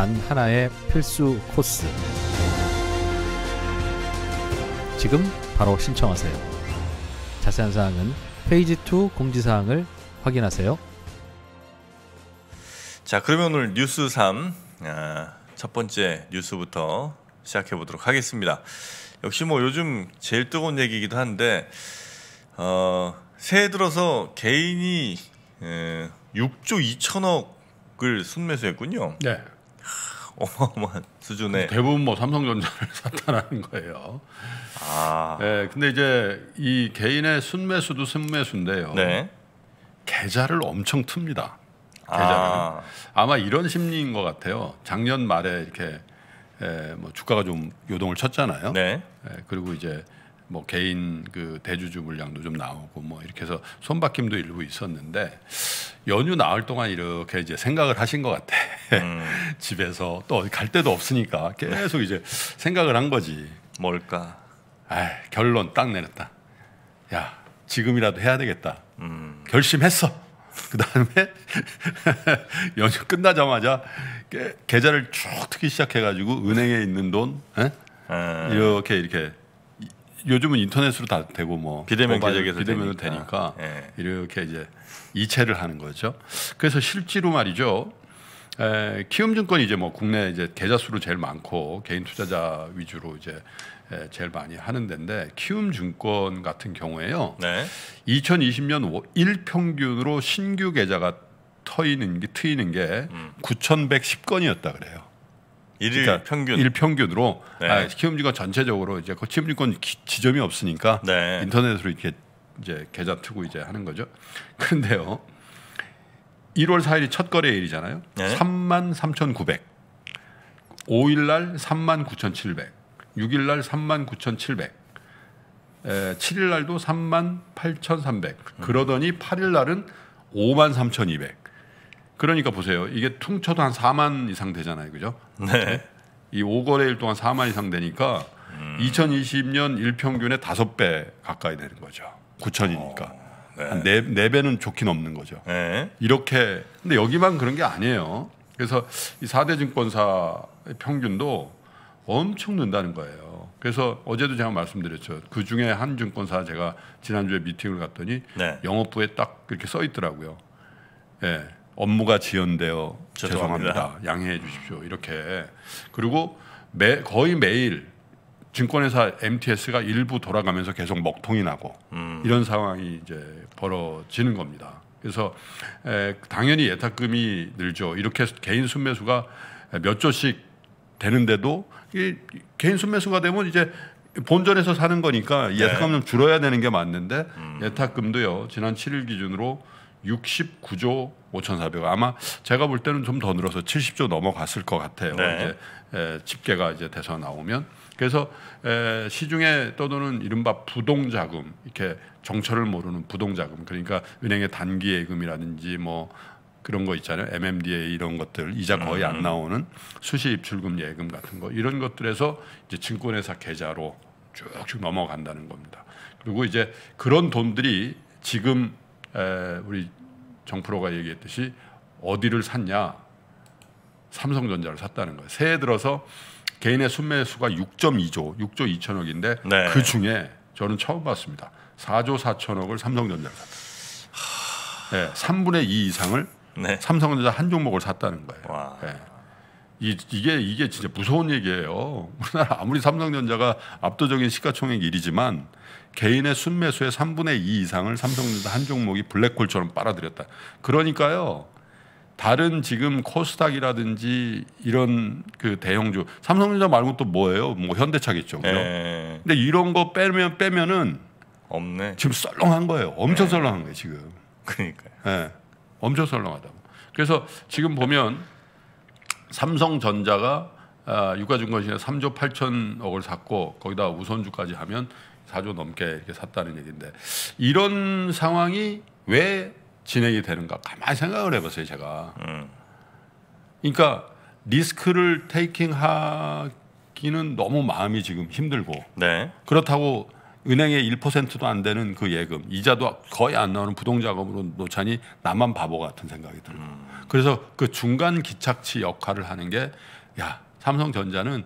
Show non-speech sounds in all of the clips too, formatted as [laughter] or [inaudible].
단 하나의 필수 코스. 지금 바로 신청하세요. 자세한 사항은 페이지 2 공지사항을 확인하세요. 자, 그러면 오늘 뉴스 3, 아, 첫 번째 뉴스부터 시작해 보도록 하겠습니다. 역시 뭐 요즘 제일 뜨거운 얘기이기도 한데, 어, 새해 들어서 개인이 에, 6조 2천억을 순매수했군요. 네. [laughs] 어마어마한 수준의 대부분 뭐 삼성전자를 샀다는 [laughs] 거예요. 아. 네, 근데 이제 이 개인의 순매수도 순매수인데요. 네. 계좌를 엄청 틉니다. 계좌를. 아. 마 이런 심리인 것 같아요. 작년 말에 이렇게 에, 예, 뭐 주가가 좀 요동을 쳤잖아요. 네. 에, 예, 그리고 이제 뭐 개인 그 대주주 물량도 좀 나오고 뭐 이렇게 해서 손바뀜도 일부 있었는데 연휴 나흘 동안 이렇게 이제 생각을 하신 것 같아 음. [laughs] 집에서 또갈 데도 없으니까 계속 이제 생각을 한 거지 뭘까 아 결론 딱 내렸다 야 지금이라도 해야 되겠다 음. 결심했어 그 다음에 [laughs] 연휴 끝나자마자 계좌를 쭉 트기 시작해가지고 은행에 있는 돈 에? 예? 에. 예. 이렇게 이렇게 요즘은 인터넷으로 다 되고 뭐 비대면 계정에서 비대면으로 되니까, 되니까 네. 이렇게 이제 이체를 하는 거죠. 그래서 실제로 말이죠. 에, 키움증권이 이제 뭐 국내 이제 계좌 수로 제일 많고 개인 투자자 위주로 이제 에, 제일 많이 하는 데인데 키움증권 같은 경우에요. 네. 2020년 1 평균으로 신규 계좌가 터이는 게 트이는 게 음. 9,110건이었다 그래요. 일일 그러니까 평균. 일 평균으로 네. 아, 키움지가 전체적으로 이제 그 키움증권 지점이 없으니까 네. 인터넷으로 이렇게 이제 계좌 투고 이제 하는 거죠. 그런데요. 1월 4일이 첫 거래일이잖아요. 네. 3만 3,900. 5일 날 3만 9,700. 6일 날 3만 9,700. 에, 7일 날도 3만 8,300. 그러더니 8일 날은 5만 3,200. 그러니까 보세요. 이게 퉁쳐도 한 4만 이상 되잖아요. 그죠? 네. 네. 이 5거래 일 동안 4만 이상 되니까 음. 2020년 일평균의 5배 가까이 되는 거죠. 9천이니까. 어. 네. 한 4, 4배는 좋긴 없는 거죠. 네. 이렇게 근데 여기만 그런 게 아니에요. 그래서 이 4대 증권사 평균도 엄청 는다는 거예요. 그래서 어제도 제가 말씀드렸죠. 그 중에 한 증권사 제가 지난주에 미팅을 갔더니 네. 영업부에 딱 이렇게 써 있더라고요. 예. 업무가 지연되어 죄송합니다. 죄송합니다. 양해해 주십시오. 이렇게 그리고 매, 거의 매일 증권회사 MTS가 일부 돌아가면서 계속 먹통이 나고 음. 이런 상황이 이제 벌어지는 겁니다. 그래서 에, 당연히 예탁금이 늘죠. 이렇게 개인 순매수가 몇 조씩 되는데도 이 개인 순매수가 되면 이제 본전에서 사는 거니까 예탁금은 네. 줄어야 되는 게 맞는데 음. 예탁금도요 지난 7일 기준으로 69조 5,400. 아마 제가 볼 때는 좀 더 늘어서 70조 넘어갔을 것 같아요. 네. 이제 에, 집계가 이제 돼서 나오면 그래서 에, 시중에 떠도는 이른바 부동 자금 이렇게 정처를 모르는 부동 자금 그러니까 은행의 단기 예금이라든지 뭐 그런 거 있잖아요. MMDA 이런 것들 이자 거의 안 음. 나오는 수시 입출금 예금 같은 거 이런 것들에서 이제 증권회사 계좌로 쭉쭉 넘어간다는 겁니다. 그리고 이제 그런 돈들이 지금 에, 우리 정프로가 얘기했듯이 어디를 샀냐? 삼성전자를 샀다는 거예요. 새해 들어서 개인의 순매수가 6.2조, 6조 2천억인데 네. 그 중에 저는 처음 봤습니다. 4조 4천억을 삼성전자를 샀다. 하... 예, 네, 3분의 2 이상을 네. 삼성전자 한 종목을 샀다는 거예요. 와... 네. 이, 게 이게 진짜 무서운 얘기예요. 우리나라 아무리 삼성전자가 압도적인 시가총액 1위지만 개인의 순매수의 3분의 2 이상을 삼성전자 한 종목이 블랙홀처럼 빨아들였다. 그러니까요. 다른 지금 코스닥이라든지 이런 그 대형주 삼성전자 말고 또 뭐예요? 뭐 현대차겠죠. 네. 근데 이런 거 빼면 빼면은 없네. 지금 썰렁한 거예요. 엄청 네. 썰렁한 거예요, 지금. 그러니까요. 예. 네. 엄청 썰렁하다고. 그래서 지금 보면 삼성전자가 아, 유가증권시에 3조 8천억을 샀고 거기다 우선주까지 하면 4조 넘게 이렇게 샀다는 얘기인데 이런 상황이 왜 진행이 되는가 가만히 생각을 해보세요 제가 음. 그러니까 리스크를 테이킹 하기는 너무 마음이 지금 힘들고 네. 그렇다고 은행의 1%도 안 되는 그 예금, 이자도 거의 안 나오는 부동자금으로 놓자니 나만 바보 같은 생각이 들어요. 음. 그래서 그 중간 기착치 역할을 하는 게, 야, 삼성전자는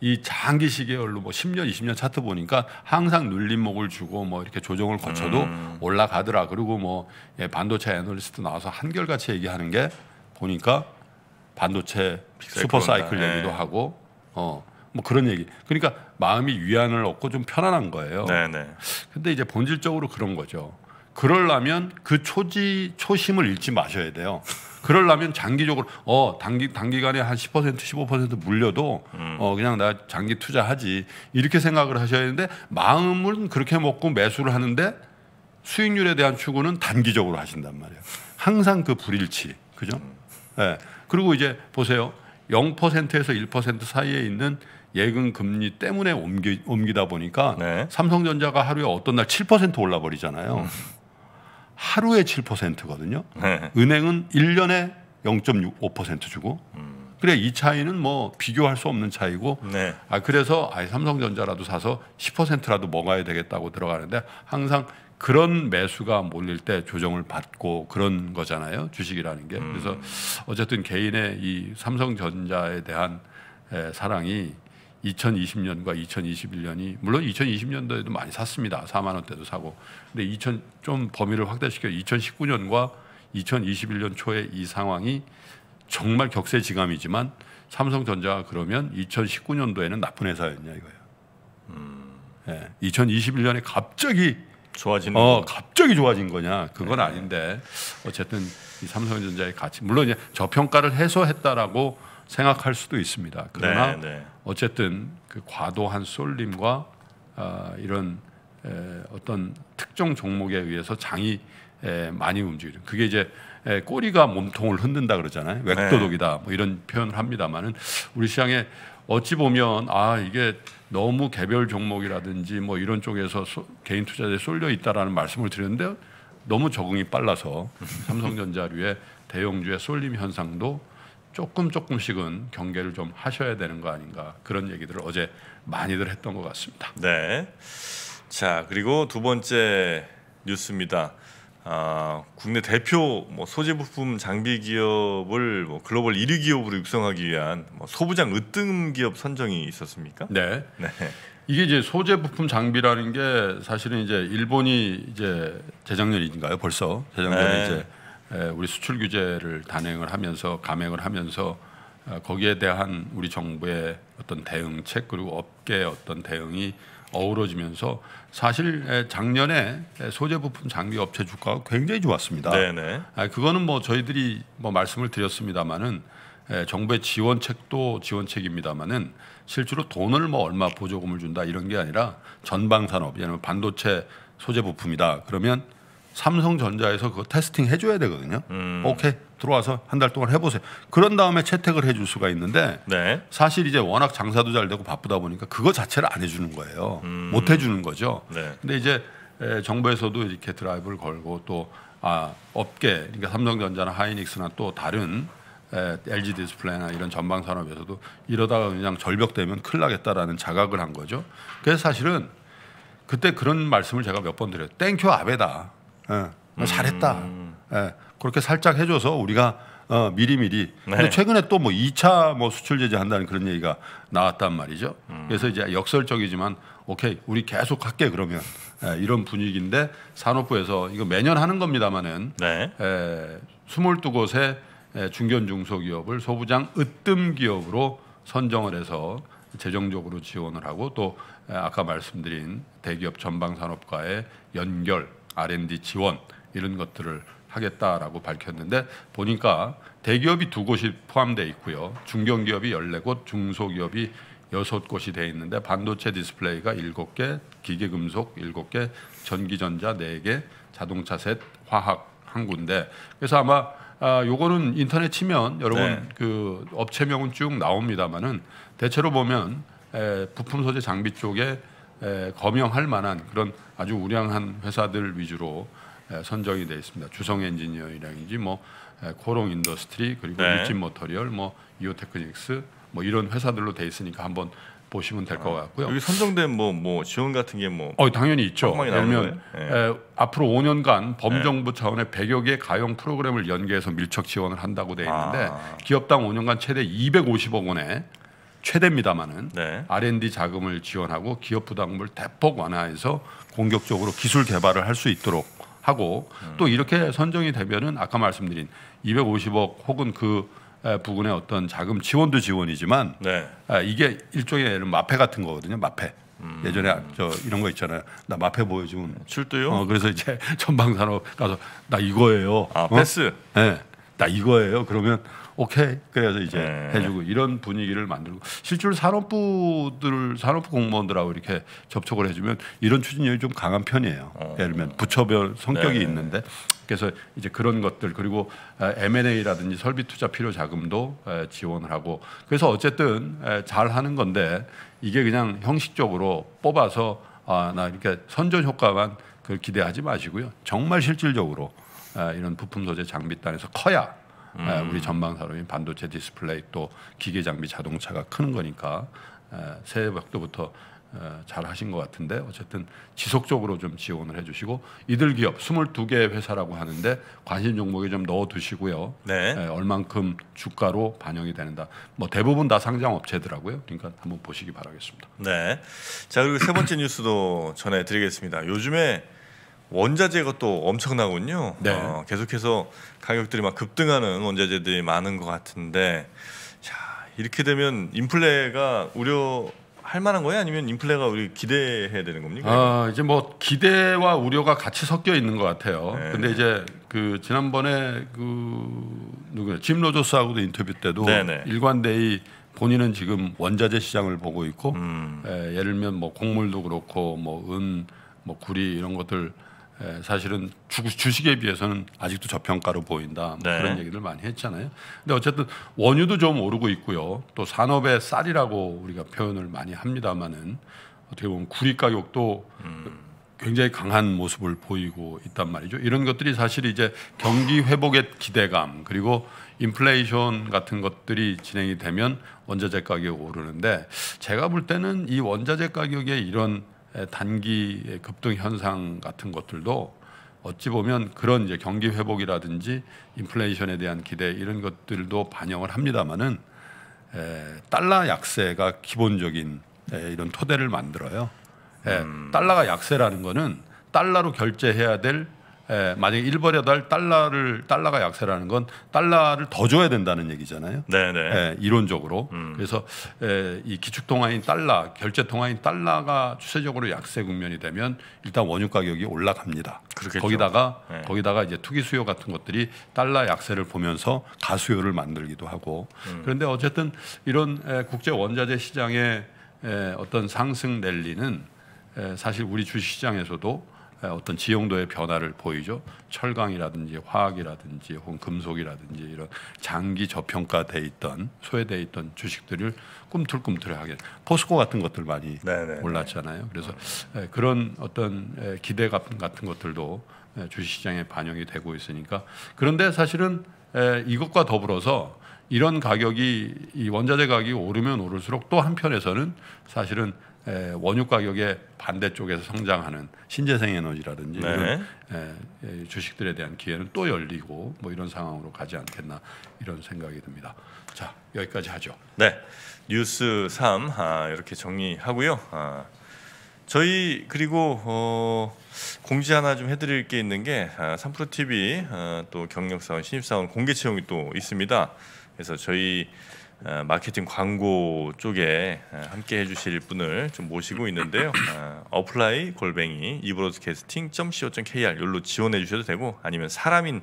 이 장기 시계열로 뭐 10년, 20년 차트 보니까 항상 눌림목을 주고 뭐 이렇게 조정을 거쳐도 음. 올라가더라. 그리고 뭐 예, 반도체 애널리스트 나와서 한결같이 얘기하는 게 보니까 반도체 슈퍼 사이클 얘기도 예. 하고 어뭐 그런 얘기. 그러니까 마음이 위안을 얻고 좀 편안한 거예요. 네네. 네. 근데 이제 본질적으로 그런 거죠. 그럴라면 그 초지 초심을 잃지 마셔야 돼요. 그럴라면 장기적으로 어 단기 단기간에 한 10% 15% 물려도 음. 어 그냥 나 장기 투자하지 이렇게 생각을 하셔야 되는데 마음은 그렇게 먹고 매수를 하는데 수익률에 대한 추구는 단기적으로 하신단 말이에요. 항상 그 불일치 그죠? 음. 예. 음. 네. 그리고 이제 보세요. 0%에서 1% 사이에 있는 예금 금리 때문에 옮기, 옮기다 보니까 네. 삼성전자가 하루에 어떤 날 7% 올라 버리잖아요. 음. 하루에 7%거든요. 네. 은행은 1년에 0 5 주고. 음. 그래 이 차이는 뭐 비교할 수 없는 차이고. 네. 아 그래서 아예 삼성전자라도 사서 10%라도 먹어야 되겠다고 들어가는데 항상 그런 매수가 몰릴 때 조정을 받고 그런 거잖아요. 주식이라는 게. 음. 그래서 어쨌든 개인의 이 삼성전자에 대한 에, 사랑이 2020년과 2021년이 물론 2020년도에도 많이 샀습니다. 4만 원대도 사고. 근데 2000좀 범위를 확대시켜 2019년과 2021년 초에 이 상황이 정말 격세지감이지만 삼성전자가 그러면 2019년도에는 나쁜 회사였냐 이거예요. 음. 예, 2021년에 갑자기 좋아진 어 갑자기 좋아진 거냐 그건 네. 아닌데 어쨌든 이 삼성전자의 가치 물론 이제 저평가를 해소했다라고 생각할 수도 있습니다. 그러나 네, 네. 어쨌든 그 과도한 쏠림과 아, 이런 에, 어떤 특정 종목에 의해서 장이 에, 많이 움직이는 그게 이제 에, 꼬리가 몸통을 흔든다 그러잖아요 웹도독이다 네. 뭐 이런 표현을 합니다만은 우리 시장에 어찌 보면 아 이게 너무 개별 종목이라든지 뭐 이런 쪽에서 소, 개인 투자자에 쏠려 있다라는 말씀을 드렸는데 너무 적응이 빨라서 삼성전자류의 대형주의 쏠림 현상도 조금 조금씩은 경계를 좀 하셔야 되는 거 아닌가 그런 얘기들을 어제 많이들 했던 것 같습니다. 네. 자 그리고 두 번째 뉴스입니다. 아, 국내 대표 뭐 소재 부품 장비 기업을 뭐 글로벌 1위 기업으로 육성하기 위한 뭐 소부장 으뜸 기업 선정이 있었습니까? 네. 네. 이게 이제 소재 부품 장비라는 게 사실은 이제 일본이 이제 재작년인가요? 벌써 재작년에 네. 이제 예, 우리 수출 규제를 단행을 하면서 감행을 하면서 아, 거기에 대한 우리 정부의 어떤 대응책 그리고 업계의 어떤 대응이 어우러지면서 사실 예, 작년에 예, 소재 부품 장비 업체 주가가 굉장히 좋았습니다. 네네. 아, 그거는 뭐 저희들이 뭐 말씀을 드렸습니다마는 정부의 지원책도 지원책입니다마는 실제로 돈을 뭐 얼마 보조금을 준다 이런 게 아니라 전방 산업 반도체 소재 부품이다 그러면 삼성전자에서 그거 테스팅 해줘야 되거든요. 음. 오케이 들어와서 한 달 동안 해보세요. 그런 다음에 채택을 해줄 수가 있는데 네. 사실 이제 워낙 장사도 잘 되고 바쁘다 보니까 그거 자체를 안 해주는 거예요. 음. 못 해주는 거죠. 네. 근데 이제 정부에서도 이렇게 드라이브를 걸고 또 아, 업계 그러니까 삼성전자나 하이닉스나 또 다른 에, LG 디스플레이나 이런 전방 산업에서도 이러다가 그냥 절벽되면 큰일 나겠다라는 자각을 한 거죠. 그래서 사실은 그때 그런 말씀을 제가 몇 번드렸어요 땡큐 아베다. 예, 음. 잘했다. 예, 그렇게 살짝 해줘서 우리가 어, 미리미리. 네. 근데 최근에 또 뭐 2차 뭐 수출 제재 한다는 그런 얘기가 나왔단 말이죠. 음. 그래서 이제 역설적이지만 오케이 우리 계속 할게 그러면 예, 이런 분위기인데 산업부에서 이거 매년 하는 겁니다만은 네. 예, 22곳의 예, 중견 중소기업을 소부장 으뜸 기업으로 선정을 해서 재정적으로 지원을 하고 또 예, 아까 말씀드린 대기업 전방산업과의 연결 R&D 지원 이런 것들을 하겠다라고 밝혔는데 보니까 대기업이 두 곳이 포함되어 있고요. 중견기업이 14곳, 중소기업이 6곳이 되어 있는데 반도체 디스플레이가 7개, 기계금속 7개, 전기전자 4개, 자동차 셋, 화학 한 군데. 그래서 아마 아, 요거는 인터넷 치면 여러분 네. 그 업체명은 쭉 나옵니다만은 대체로 보면 에, 부품 소재 장비 쪽에 검염할 만한 그런 아주 우량한 회사들 위주로 선정이 되어 있습니다. 주성 엔지니어링인지 뭐 코롱 인더스트리 그리고 일진 네. 모터리얼 뭐 이오테크닉스 뭐 이런 회사들로 돼 있으니까 한번 보시면 될것 아, 같고요. 여기 선정된 뭐뭐 뭐 지원 같은 게 뭐? 어 당연히 있죠. 왜냐면 네. 에, 앞으로 5년간 범정부 차원의 100여 개 가용 프로그램을 연계해서 밀착 지원을 한다고 돼 있는데 아. 기업당 5년간 최대 250억 원의 최대입니다만은 네. R&D 자금을 지원하고 기업 부담금을 대폭 완화해서 공격적으로 기술 개발을 할 수 있도록 하고 음. 또 이렇게 선정이 되면은 아까 말씀드린 250억 혹은 그 부근의 어떤 자금 지원도 지원이지만 네. 이게 일종의 마패 같은 거거든요. 마패 음. 예전에 아, 저 이런 거 있잖아요. 나마패 보여주면 네, 출두요. 어, 그래서 이제 [laughs] 전방산업 가서 나 이거예요. 아 어? 패스. 네, 나 이거예요. 그러면 오케이 그래서 이제 네. 해주고 이런 분위기를 만들고 실제로 산업부들 산업부 공무원들하고 이렇게 접촉을 해주면 이런 추진력이 좀 강한 편이에요. 어. 예를 들면 부처별 성격이 네. 있는데 그래서 이제 그런 것들 그리고 아, M&A라든지 설비 투자 필요 자금도 아, 지원을 하고 그래서 어쨌든 아, 잘 하는 건데 이게 그냥 형식적으로 뽑아서 아나 이렇게 선전 효과만 그 기대하지 마시고요. 정말 실질적으로 이런 부품 소재 장비단에서 커야 음. 우리 전방 산업인 반도체 디스플레이 또 기계 장비 자동차가 크는 거니까 새벽도부터 해잘 하신 것 같은데 어쨌든 지속적으로 좀 지원을 해주시고 이들 기업 2 2개 회사라고 하는데 관심 종목에 좀 넣어두시고요. 네. 네, 얼만큼 주가로 반영이 되는다. 뭐 대부분 다 상장 업체더라고요. 그러니까 한번 보시기 바라겠습니다. 네. 자 그리고 세 번째 [laughs] 뉴스도 전해드리겠습니다. 요즘에 원자재가 또 엄청나군요. 네. 어, 계속해서 가격들이 막 급등하는 원자재들이 많은 것 같은데 자, 이렇게 되면 인플레가 우려 할 만한 거예요? 아니면 인플레가 우리 기대해야 되는 겁니까? 아 이제 뭐 기대와 우려가 같이 섞여 있는 것 같아요. 네. 근데 이제 그 지난번에 그 누구야 짐 로저스하고도 인터뷰 때도 네네. 일관되이 본인은 지금 원자재 시장을 보고 있고 음. 예, 예를 들면 뭐 곡물도 그렇고 뭐 은뭐 뭐 구리 이런 것들 예, 사실은 주, 식에 비해서는 아직도 저평가로 보인다 뭐 네. 그런 얘기를 많이 했잖아요. 근데 어쨌든 원유도 좀 오르고 있고요. 또 산업의 쌀이라고 우리가 표현을 많이 합니다만은 어떻게 보면 구리 가격도 음. 굉장히 강한 모습을 보이고 있단 말이죠. 이런 것들이 사실 이제 경기 회복의 기대감 그리고 인플레이션 같은 것들이 진행이 되면 원자재 가격 오르는데 제가 볼 때는 이 원자재 가격의 이런 단기 급등 현상 같은 것들도 어찌 보면 그런 이제 경기 회복이라든지 인플레이션에 대한 기대 이런 것들도 반영을 합니다만은 달러 약세가 기본적인 에, 이런 토대를 만들어요. 에, 음. 달러가 약세라는 거는 달러로 결제해야 될 예, 만약에 일벌여달 달러를 달러가 약세라는 건 달러를 더 줘야 된다는 얘기잖아요. 네네. 네. 예, 이론적으로. 음. 그래서 예, 이 기축 통화인 달러, 결제 통화인 달러가 추세적으로 약세 국면이 되면 일단 원유 가격이 올라갑니다. 그렇겠죠. 거기다가 네. 거기다가 이제 투기 수요 같은 것들이 달러 약세를 보면서 가수요를 만들기도 하고. 음. 그런데 어쨌든 이런 예, 국제 원자재 시장의 예, 어떤 상승 랠리는 예, 사실 우리 주시장에서도 식 어떤 지형도의 변화를 보이죠. 철강이라든지 화학이라든지 혹은 금속이라든지 이런 장기 저평가돼 있던 소외돼 있던 주식들을 꿈틀꿈틀하게 포스코 같은 것들 많이 네네. 올랐잖아요. 그래서 그런 어떤 기대감 같은 것들도 주식시장에 반영이 되고 있으니까 그런데 사실은 이것과 더불어서 이런 가격이 이 원자재 가격이 오르면 오를수록 또 한편에서는 사실은 원유 가격의 반대쪽에서 성장하는 신재생 에너지라든지 네. 이런 주식들에 대한 기회는 또 열리고 뭐 이런 상황으로 가지 않겠나 이런 생각이 듭니다. 자 여기까지 하죠. 네 뉴스 3 아, 이렇게 정리하고요. 아, 저희 그리고 어, 공지 하나 좀 해드릴 게 있는 게 아, 삼프로 TV 아, 어, 또 경력사원 신입사원 공개 채용이 또 있습니다. 그래서 저희 어, 마케팅 광고 쪽에 어, 함께 해주실 분을 좀 모시고 있는데요. 어, 어플라이 골뱅이 이브로드캐스팅.co.kr 열로 지원해 주셔도 되고 아니면 사람인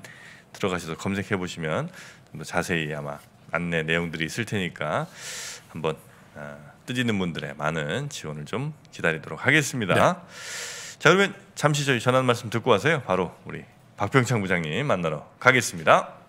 들어가셔서 검색해 보시면 좀 뭐 자세히 아마 안내 내용들이 있을 테니까 한번 뜨지는 분들의 많은 지원을 좀 기다리도록 하겠습니다. 네. 자 그러면 잠시 저희 전한 말씀 듣고 와서요. 바로 우리 박병창 부장님 만나러 가겠습니다.